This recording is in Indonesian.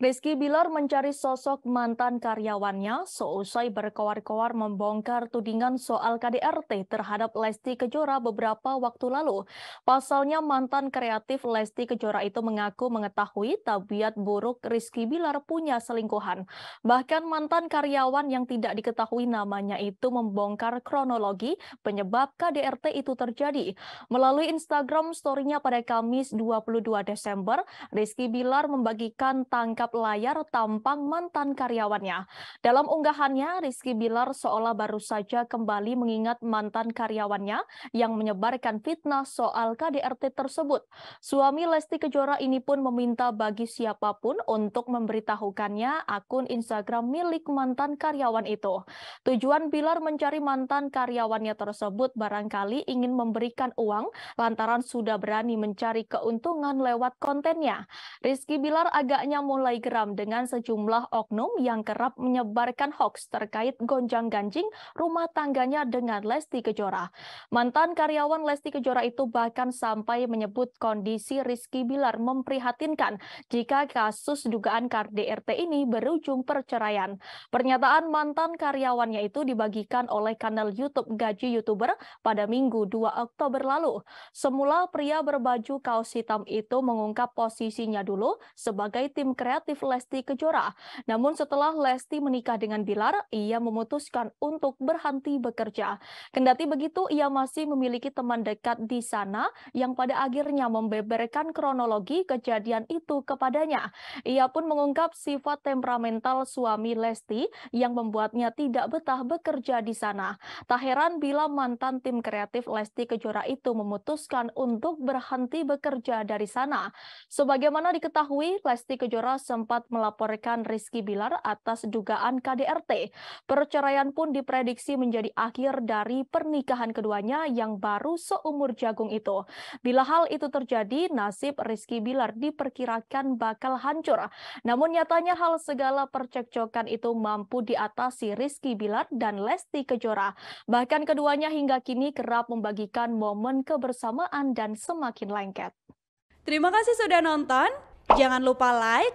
Rizky Bilar mencari sosok mantan karyawannya seusai berkoar-koar membongkar tudingan soal KDRT terhadap Lesti Kejora beberapa waktu lalu. Pasalnya mantan kreatif Lesti Kejora itu mengaku mengetahui tabiat buruk Rizky Bilar punya selingkuhan. Bahkan mantan karyawan yang tidak diketahui namanya itu membongkar kronologi penyebab KDRT itu terjadi. Melalui Instagram story-nya pada Kamis 22 Desember, Rizky Bilar membagikan tangkap layar tampang mantan karyawannya. Dalam unggahannya, Rizky Bilar seolah baru saja kembali mengingat mantan karyawannya yang menyebarkan fitnah soal KDRT tersebut. Suami Lesti Kejora ini pun meminta bagi siapapun untuk memberitahukannya akun Instagram milik mantan karyawan itu. Tujuan Bilar mencari mantan karyawannya tersebut barangkali ingin memberikan uang lantaran sudah berani mencari keuntungan lewat kontennya. Rizky Bilar agaknya mulai geram dengan sejumlah oknum yang kerap menyebarkan hoax terkait gonjang-ganjing rumah tangganya dengan Lesti Kejora. Mantan karyawan Lesti Kejora itu bahkan sampai menyebut kondisi Rizky Bilar memprihatinkan jika kasus dugaan KDRT ini berujung perceraian. Pernyataan mantan karyawannya itu dibagikan oleh kanal YouTube Gaji YouTuber pada Minggu 2 Oktober lalu. Semula pria berbaju kaos hitam itu mengungkap posisinya dulu sebagai tim kreatif aktif Lesti Kejora. Namun setelah Lesti menikah dengan Bilar, ia memutuskan untuk berhenti bekerja. Kendati begitu, ia masih memiliki teman dekat di sana yang pada akhirnya membeberkan kronologi kejadian itu kepadanya. Ia pun mengungkap sifat temperamental suami Lesti yang membuatnya tidak betah bekerja di sana. Tak heran bila mantan tim kreatif Lesti Kejora itu memutuskan untuk berhenti bekerja dari sana. Sebagaimana diketahui, Lesti Kejora sempat melaporkan Rizky Bilar atas dugaan KDRT. Perceraian pun diprediksi menjadi akhir dari pernikahan keduanya yang baru seumur jagung itu. Bila hal itu terjadi, nasib Rizky Bilar diperkirakan bakal hancur. Namun nyatanya hal segala percekcokan itu mampu diatasi Rizky Bilar dan Lesti Kejora. Bahkan keduanya hingga kini kerap membagikan momen kebersamaan dan semakin lengket. Terima kasih sudah nonton. Jangan lupa like,